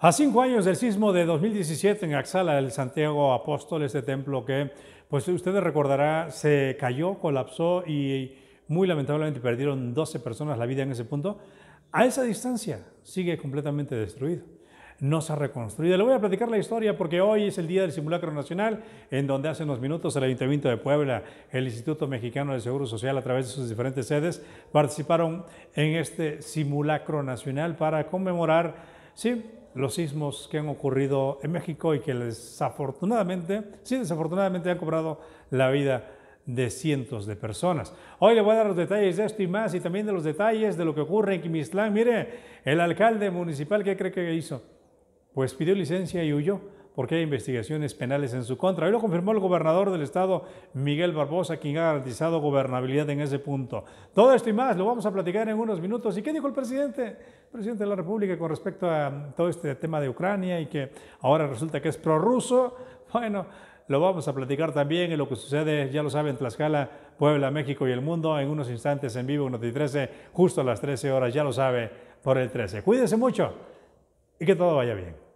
A cinco años del sismo de 2017 en Axala, el Santiago Apóstol, este templo que, pues ustedes recordarán, se cayó, colapsó y muy lamentablemente perdieron 12 personas la vida en ese punto, a esa distancia sigue completamente destruido. No se ha reconstruido. Le voy a platicar la historia porque hoy es el día del simulacro nacional, en donde hace unos minutos el Ayuntamiento de Puebla, el Instituto Mexicano de Seguro Social, a través de sus diferentes sedes, participaron en este simulacro nacional para conmemorar, sí, los sismos que han ocurrido en México y que desafortunadamente, sí, desafortunadamente han cobrado la vida de cientos de personas. Hoy le voy a dar los detalles de esto y más y también de los detalles de lo que ocurre en Quimistlán. Mire, el alcalde municipal, ¿qué cree que hizo? Pues pidió licencia y huyó porque hay investigaciones penales en su contra. Y lo confirmó el gobernador del estado, Miguel Barbosa, quien ha garantizado gobernabilidad en ese punto. Todo esto y más lo vamos a platicar en unos minutos. ¿Y qué dijo el presidente? presidente de la República con respecto a todo este tema de Ucrania y que ahora resulta que es prorruso. Bueno, lo vamos a platicar también en lo que sucede, ya lo saben, Tlaxcala, Puebla, México y el mundo en unos instantes en vivo en Noti 13, justo a las 13 horas, ya lo sabe, por el 13. Cuídense mucho y que todo vaya bien.